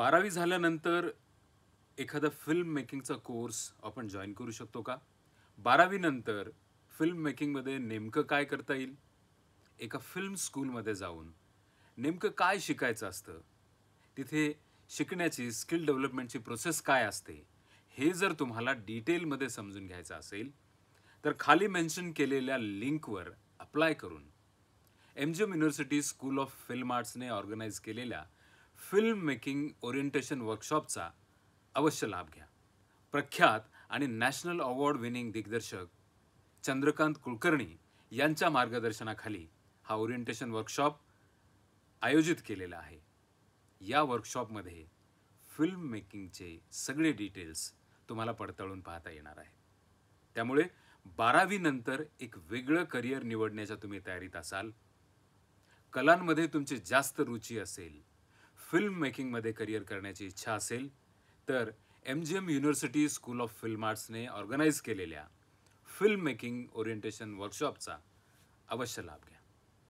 बारावी झाल्यानंतर एखादा फिल्म मेकिंगचा कोर्स आपण जॉईन करू शकतो का बारावीनंतर फिल्म मेकिंगमध्ये नेमकं काय करता येईल एका फिल्म स्कूलमध्ये जाऊन नेमकं काय शिकायचं असतं तिथे शिकण्याची स्किल डेव्हलपमेंटची प्रोसेस काय असते हे जर तुम्हाला डिटेलमध्ये समजून घ्यायचं असेल तर खाली मेन्शन केलेल्या लिंकवर अप्लाय करून M G M university school of film आर्ट्सने ऑर्गनाईज केलेल्या फिल्म मेकिंग ओरिएंटेशन वर्कशॉपचा अवश्य लाभ घ्या प्रख्यात आणि नॅशनल अवॉर्ड विनिंग दिग्दर्शक चंद्रकांत कुलकर्णी यांच्या मार्गदर्शनाखाली हा ओरिएंटेशन वर्कशॉप आयोजित केलेला आहे या वर्कशॉपमध्ये फिल्म मेकिंगचे सगळे डिटेल्स तुम्हाला पडताळून पाहता येणार आहे त्यामुळे बारावीनंतर एक वेगळं करिअर निवडण्याच्या तुम्ही तयारीत असाल कलांमध्ये तुमची जास्त रुची असेल फिल्म मेकिंगमध्ये करिअर करण्याची इच्छा असेल तर M G M university school of film आर्ट्सने ऑर्गनाईज केलेल्या फिल्म मेकिंग ओरिएंटेशन वर्कशॉपचा अवश्य लाभ घ्या